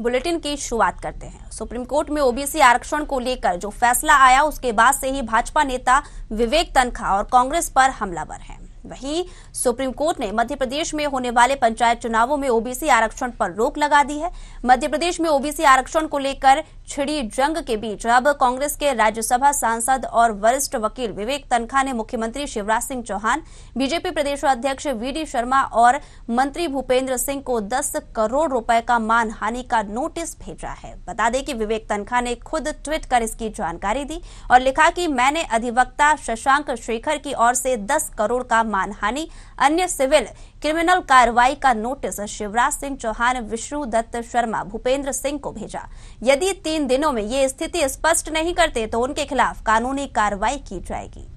bulletin की शुरुआत करते हैं सुप्रीम कोर्ट में ओबीसी आरक्षण को लेकर जो फैसला आया उसके बाद से ही भाजपा नेता विवेक तनखा और कांग्रेस पर हमलावर हैं वहीं सुप्रीम कोर्ट ने मध्य प्रदेश में होने वाले पंचायत चुनावों में ओबीसी आरक्षण पर रोक लगा दी है मध्य प्रदेश में ओबीसी आरक्षण को लेकर छिड़ी जंग के बीच अब कांग्रेस के राज्यसभा सांसद और वरिष्ठ वकील विवेक तनखा ने मुख्यमंत्री शिवराज सिंह चौहान बीजेपी प्रदेश अध्यक्ष वीडी शर्मा और मंत्री भूपेंद्र सिंह को 10 करोड़ रुपए का मानहानि का नोटिस भेजा है बता दें कि विवेक तनखा ने खुद ट्वीट कर इसकी जानकारी दी और लिखा कि मैंने अधिवक्ता शशांक शेखर की ओर से दस करोड़ का मानहानि अन्य सिविल क्रिमिनल कार्रवाई का नोटिस शिवराज सिंह चौहान विष्णु दत्त शर्मा भूपेंद्र सिंह को भेजा यदि तीन दिनों में ये स्थिति स्पष्ट नहीं करते तो उनके खिलाफ कानूनी कार्रवाई की जाएगी